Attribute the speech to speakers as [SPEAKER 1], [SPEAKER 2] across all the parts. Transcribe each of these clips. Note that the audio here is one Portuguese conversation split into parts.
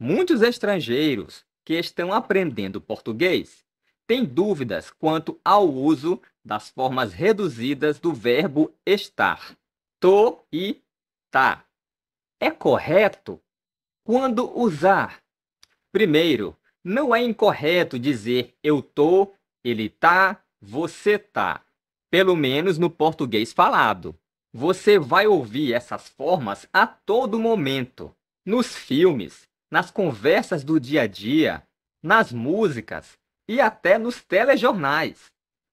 [SPEAKER 1] Muitos estrangeiros que estão aprendendo português têm dúvidas quanto ao uso das formas reduzidas do verbo estar, to e tá. É correto quando usar. Primeiro, não é incorreto dizer eu tô, ele tá, você tá, pelo menos no português falado. Você vai ouvir essas formas a todo momento. Nos filmes, nas conversas do dia a dia, nas músicas e até nos telejornais.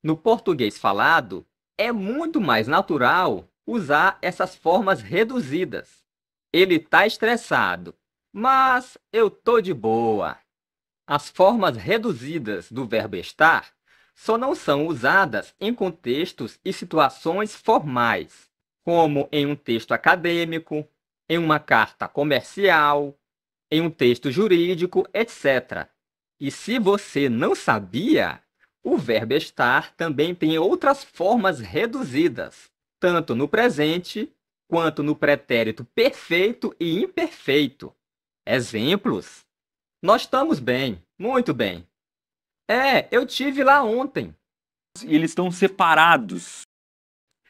[SPEAKER 1] No português falado, é muito mais natural usar essas formas reduzidas. Ele tá estressado, mas eu tô de boa. As formas reduzidas do verbo estar só não são usadas em contextos e situações formais, como em um texto acadêmico, em uma carta comercial, em um texto jurídico, etc. E se você não sabia, o verbo estar também tem outras formas reduzidas, tanto no presente quanto no pretérito perfeito e imperfeito. Exemplos: Nós estamos bem, muito bem. É, eu tive lá ontem. Eles estão separados.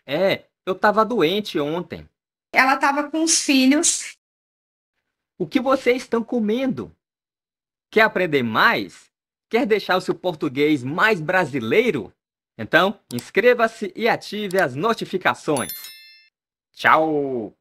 [SPEAKER 1] É, eu estava doente ontem. Ela estava com os filhos o que vocês estão comendo. Quer aprender mais? Quer deixar o seu português mais brasileiro? Então, inscreva-se e ative as notificações. Tchau!